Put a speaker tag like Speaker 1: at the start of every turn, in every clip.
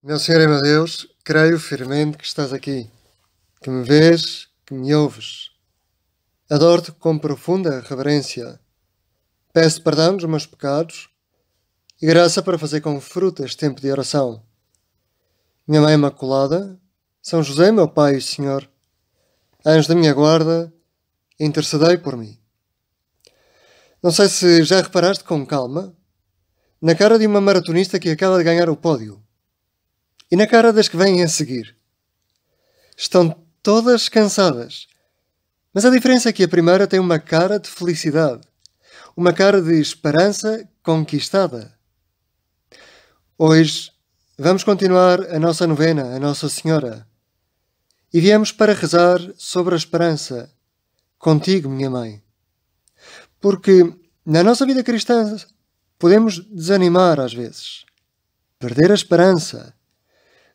Speaker 1: Meu Senhor e meu Deus, creio firmemente que estás aqui, que me vês, que me ouves. Adoro-te com profunda reverência. Peço perdão dos meus pecados e graça para fazer com fruto este tempo de oração. Minha Mãe Imaculada, São José, meu Pai e Senhor, anjo da minha guarda, intercedei por mim. Não sei se já reparaste com calma na cara de uma maratonista que acaba de ganhar o pódio e na cara das que vêm a seguir. Estão todas cansadas. Mas a diferença é que a primeira tem uma cara de felicidade, uma cara de esperança conquistada. Hoje vamos continuar a nossa novena, a Nossa Senhora, e viemos para rezar sobre a esperança, contigo, minha mãe. Porque na nossa vida cristã podemos desanimar às vezes, perder a esperança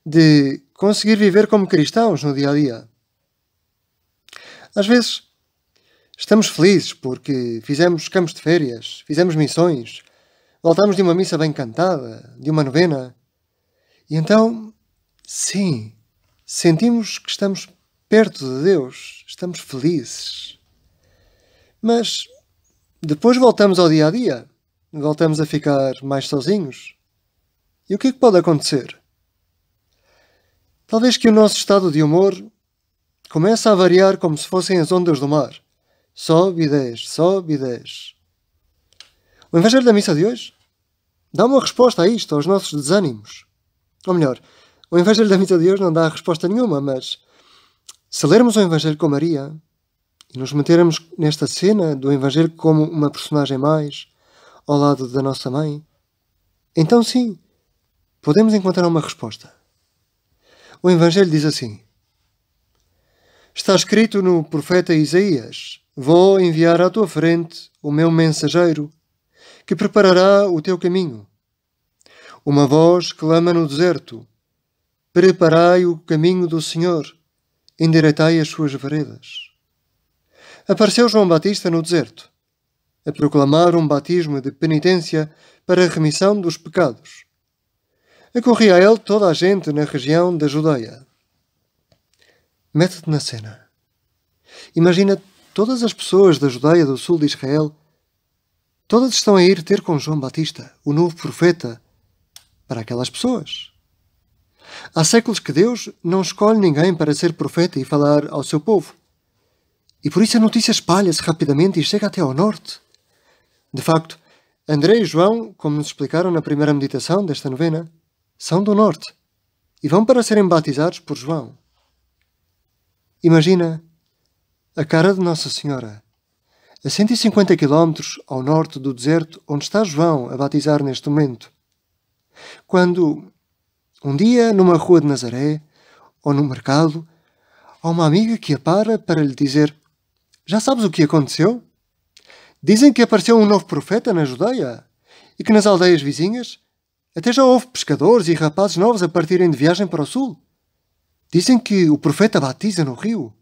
Speaker 1: de conseguir viver como cristãos no dia a dia. Às vezes, estamos felizes porque fizemos campos de férias, fizemos missões, voltamos de uma missa bem cantada, de uma novena. E então, sim, sentimos que estamos perto de Deus, estamos felizes. Mas depois voltamos ao dia a dia, voltamos a ficar mais sozinhos. E o que é que pode acontecer? Talvez que o nosso estado de humor comece a variar como se fossem as ondas do mar. Sobe e desce, sobe e desce. O Evangelho da Missa de hoje dá uma resposta a isto, aos nossos desânimos. Ou melhor, o Evangelho da Missa de hoje não dá resposta nenhuma, mas se lermos o Evangelho com Maria e nos metermos nesta cena do Evangelho como uma personagem mais, ao lado da nossa mãe, então sim, podemos encontrar uma resposta. O Evangelho diz assim: Está escrito no profeta Isaías: Vou enviar à tua frente o meu mensageiro, que preparará o teu caminho. Uma voz clama no deserto: Preparai o caminho do Senhor, endireitai as suas veredas. Apareceu João Batista no deserto, a proclamar um batismo de penitência para a remissão dos pecados. Acorria a ele toda a gente na região da Judeia. Mete-te na cena. Imagina todas as pessoas da Judeia do sul de Israel. Todas estão a ir ter com João Batista, o novo profeta, para aquelas pessoas. Há séculos que Deus não escolhe ninguém para ser profeta e falar ao seu povo. E por isso a notícia espalha-se rapidamente e chega até ao norte. De facto, André e João, como nos explicaram na primeira meditação desta novena, são do norte e vão para serem batizados por João. Imagina a cara de Nossa Senhora, a 150 quilómetros ao norte do deserto onde está João a batizar neste momento. Quando, um dia, numa rua de Nazaré ou no mercado, há uma amiga que a para para lhe dizer: Já sabes o que aconteceu? Dizem que apareceu um novo profeta na Judeia e que nas aldeias vizinhas até já houve pescadores e rapazes novos a partirem de viagem para o sul. Dizem que o profeta batiza no rio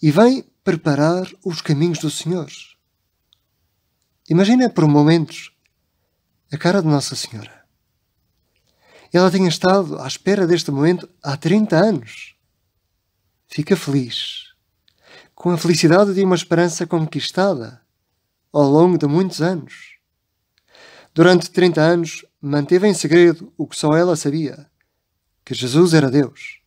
Speaker 1: e vem preparar os caminhos do Senhor. Imagina por momentos a cara de Nossa Senhora. Ela tinha estado à espera deste momento há 30 anos. Fica feliz, com a felicidade de uma esperança conquistada ao longo de muitos anos. Durante 30 anos, manteve em segredo o que só ela sabia: que Jesus era Deus.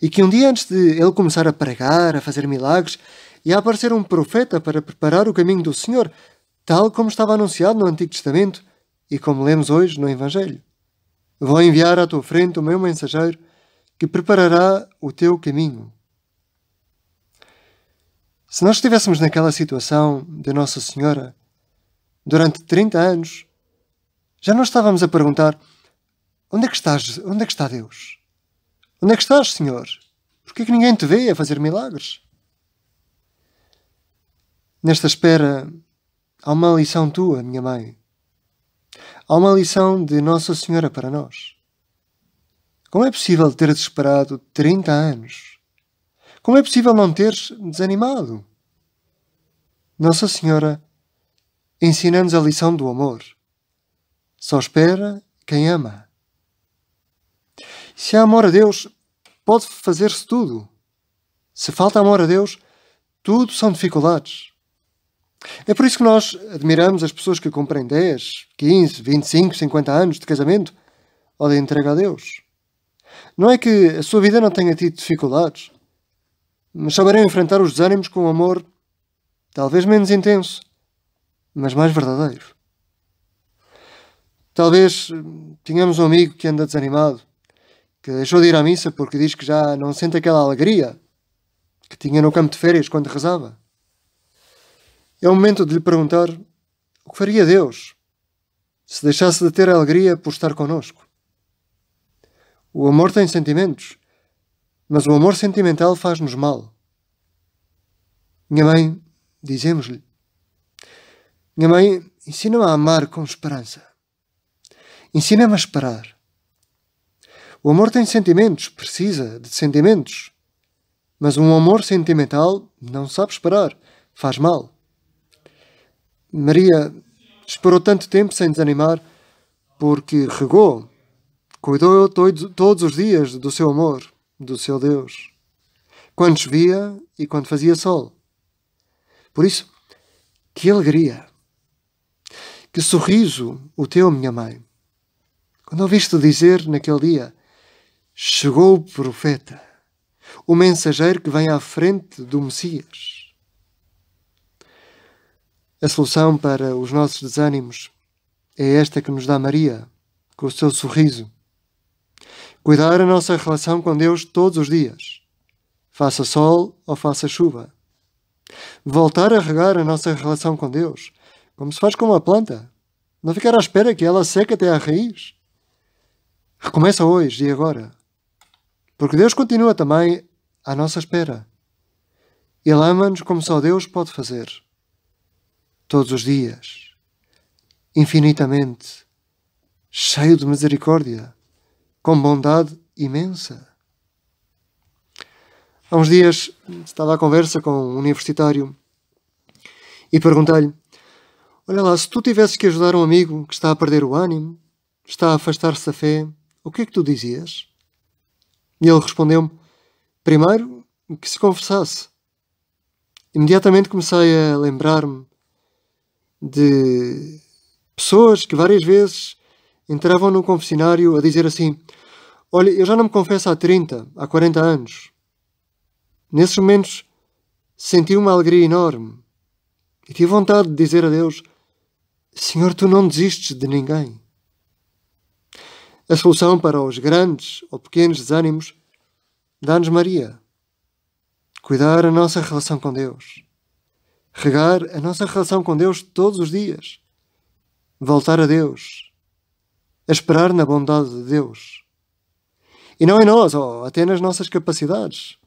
Speaker 1: E que um dia antes de ele começar a pregar, a fazer milagres, e a aparecer um profeta para preparar o caminho do Senhor, tal como estava anunciado no Antigo Testamento e como lemos hoje no Evangelho. Vou enviar à tua frente o meu mensageiro que preparará o teu caminho. Se nós estivéssemos naquela situação de Nossa Senhora, durante 30 anos, já não estávamos a perguntar: onde é que estás? Onde é que está Deus? Onde é que estás, Senhor? Por é que ninguém te vê a fazer milagres? Nesta espera, há uma lição tua, minha mãe. Há uma lição de Nossa Senhora para nós. Como é possível teres esperado 30 anos? Como é possível não teres desanimado? Nossa Senhora ensina-nos a lição do amor. Só espera quem ama. Se há amor a Deus, pode fazer-se tudo. Se falta amor a Deus, tudo são dificuldades. É por isso que nós admiramos as pessoas que cumprem 10, 15, 25, 50 anos de casamento ou de entrega a Deus. Não é que a sua vida não tenha tido dificuldades, mas saberão enfrentar os desânimos com um amor talvez menos intenso, mas mais verdadeiro. Talvez hum, tenhamos um amigo que anda desanimado, que deixou de ir à missa porque diz que já não sente aquela alegria que tinha no campo de férias quando rezava. É o momento de lhe perguntar o que faria Deus se deixasse de ter alegria por estar conosco. O amor tem sentimentos, mas o amor sentimental faz-nos mal. Minha mãe, dizemos-lhe, minha mãe ensina-me a amar com esperança. Ensina-me a esperar. O amor tem sentimentos, precisa de sentimentos. Mas um amor sentimental não sabe esperar, faz mal. Maria esperou tanto tempo sem desanimar porque regou, cuidou todos os dias do seu amor, do seu Deus, quando chovia e quando fazia sol. Por isso, que alegria, que sorriso o teu, minha mãe. Quando ouviste dizer naquele dia: Chegou o profeta, o mensageiro que vem à frente do Messias. A solução para os nossos desânimos é esta que nos dá Maria, com o seu sorriso. Cuidar a nossa relação com Deus todos os dias, faça sol ou faça chuva. Voltar a regar a nossa relação com Deus, como se faz com uma planta. Não ficar à espera que ela seque até à raiz. Recomeça hoje e agora. Porque Deus continua também à nossa espera. Ele ama-nos como só Deus pode fazer. Todos os dias. Infinitamente. Cheio de misericórdia. Com bondade imensa. Há uns dias estava à conversa com um universitário e perguntei-lhe: Olha lá, se tu tivesses que ajudar um amigo que está a perder o ânimo, está a afastar-se da fé, o que é que tu dizias? E ele respondeu-me: Primeiro, que se confessasse". Imediatamente comecei a lembrar-me de pessoas que várias vezes entravam no confessionário a dizer assim: Olha, eu já não me confesso há 30, há 40 anos. Nesses momentos senti uma alegria enorme e tive vontade de dizer a Deus: Senhor, tu não desistes de ninguém. A solução para os grandes ou pequenos desânimos dá-nos Maria. Cuidar a nossa relação com Deus. Regar a nossa relação com Deus todos os dias. Voltar a Deus. A esperar na bondade de Deus. E não em nós, ou até nas nossas capacidades.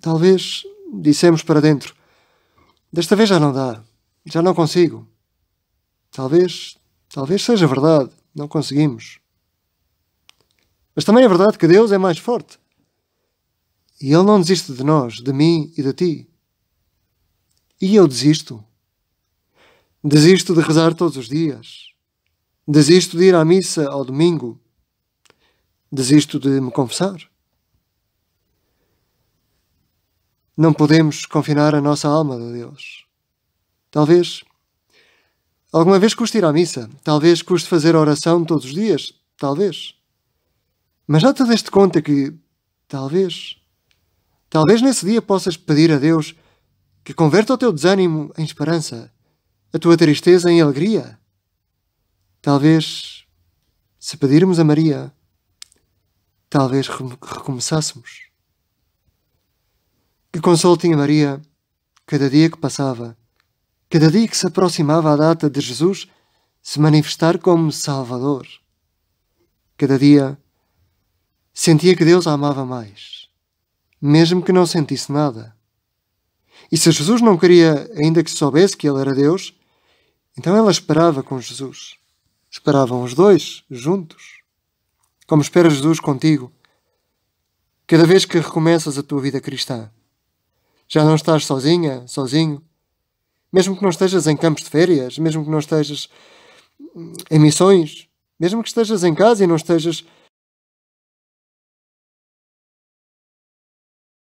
Speaker 1: Talvez dissemos para dentro: Desta vez já não dá. Já não consigo. Talvez, talvez seja verdade. Não conseguimos. Mas também é verdade que Deus é mais forte. E Ele não desiste de nós, de mim e de ti. E eu desisto. Desisto de rezar todos os dias. Desisto de ir à missa ao domingo. Desisto de me confessar. Não podemos confinar a nossa alma a Deus. Talvez alguma vez custe ir à missa, talvez custe fazer oração todos os dias, talvez. Mas já te deste conta que, talvez, talvez nesse dia possas pedir a Deus que converta o teu desânimo em esperança, a tua tristeza em alegria. Talvez, se pedirmos a Maria, talvez recomeçássemos. Que consolo tinha Maria cada dia que passava, cada dia que se aproximava a data de Jesus se manifestar como Salvador. Cada dia sentia que Deus a amava mais, mesmo que não sentisse nada. E se Jesus não queria ainda que soubesse que ele era Deus, então ela esperava com Jesus. Esperavam os dois juntos. Como espera Jesus contigo, cada vez que recomeças a tua vida cristã. Já não estás sozinha, sozinho. Mesmo que não estejas em campos de férias, mesmo que não estejas hum, em missões, mesmo que estejas em casa e não estejas